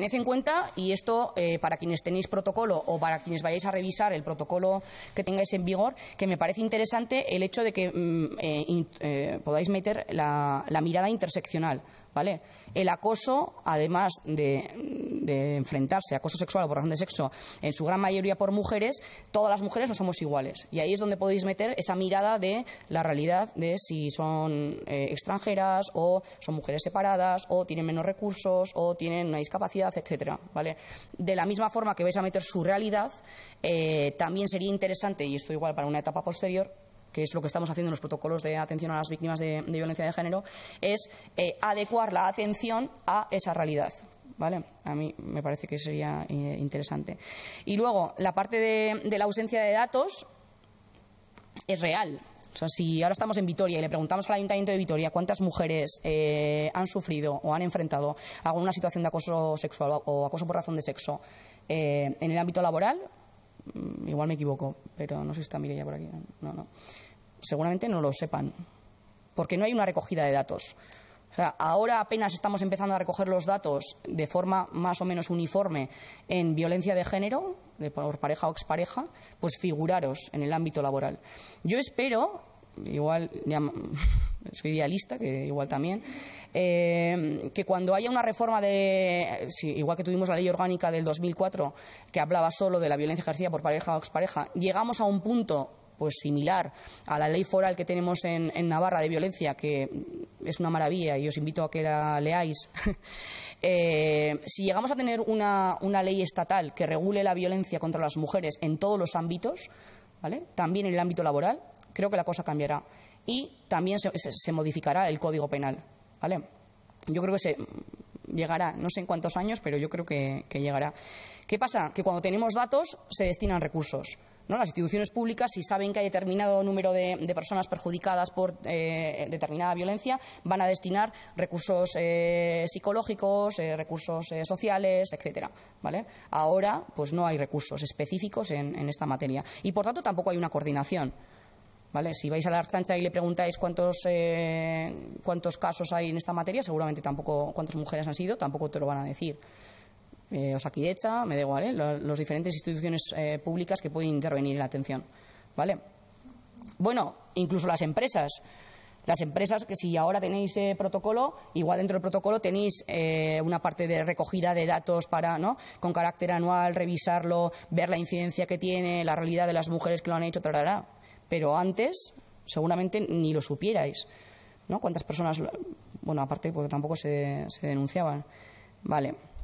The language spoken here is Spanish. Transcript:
Tened en cuenta, y esto eh, para quienes tenéis protocolo o para quienes vayáis a revisar el protocolo que tengáis en vigor, que me parece interesante el hecho de que mm, eh, eh, podáis meter la mirada interseccional. El acoso, además de, enfrentarse a acoso sexual o por razón de sexo, en su gran mayoría por mujeres, todas las mujeres no somos iguales. Y ahí es donde podéis meter esa mirada de la realidad de si son eh, extranjeras o son mujeres separadas o tienen menos recursos o tienen una discapacidad, etcétera, ¿vale? De la misma forma que vais a meter su realidad, eh, también sería interesante, y esto igual para una etapa posterior, que es lo que estamos haciendo en los protocolos de atención a las víctimas de, violencia de género, es eh, adecuar la atención a esa realidad. ¿Vale? A mí me parece que sería eh, interesante. Y luego, la parte de, la ausencia de datos es real. O sea, si ahora estamos en Vitoria y le preguntamos al Ayuntamiento de Vitoria cuántas mujeres eh, han sufrido o han enfrentado alguna situación de acoso sexual o acoso por razón de sexo en el ámbito laboral, Mm, igual me equivoco, pero no sé si está Mireia por aquí. No, no. Seguramente no lo sepan, porque no hay una recogida de datos. O sea, ahora apenas estamos empezando a recoger los datos de forma más o menos uniforme en violencia de género, de por pareja o expareja, pues figuraros en el ámbito laboral. Yo espero, igual soy idealista, que igual también, eh, que cuando haya una reforma de, igual que tuvimos la ley orgánica del 2004, que hablaba solo de la violencia ejercida por pareja o expareja, llegamos a un punto pues similar a la ley foral que tenemos en, Navarra de violencia, que es una maravilla y os invito a que la leáis. Eh, si llegamos a tener una, una ley estatal que regule la violencia contra las mujeres en todos los ámbitos, ¿vale? también en el ámbito laboral, Creo que la cosa cambiará. Y también se, modificará el Código Penal. ¿Vale? Yo creo que se llegará, no sé en cuántos años, pero yo creo que, llegará. ¿Qué pasa? Que cuando tenemos datos se destinan recursos. ¿No? Las instituciones públicas, si saben que hay determinado número de, personas perjudicadas por eh, determinada violencia, van a destinar recursos eh, psicológicos, eh, recursos sociales, etcétera. ¿vale? Ahora, pues no hay recursos específicos en esta materia. Y por tanto, tampoco hay una coordinación. Si vais a la Archancha y le preguntáis cuántos, eh, cuántos casos hay en esta materia, seguramente tampoco, cuántas mujeres han sido, tampoco te lo van a decir. Eh, Os aquí hecha, me da igual, ¿eh? Los, diferentes instituciones eh, públicas que pueden intervenir en la atención, ¿vale? Bueno, incluso las empresas. Las empresas que si ahora tenéis protocolo, igual dentro del protocolo tenéis una parte de recogida de datos para, ¿no? Con carácter anual, revisarlo, ver la incidencia que tiene, la realidad de las mujeres que lo han hecho, ¿tratará? pero antes seguramente ni lo supierais. ¿no? ¿Cuántas personas? Bueno, aparte porque tampoco se, se denunciaban. Vale.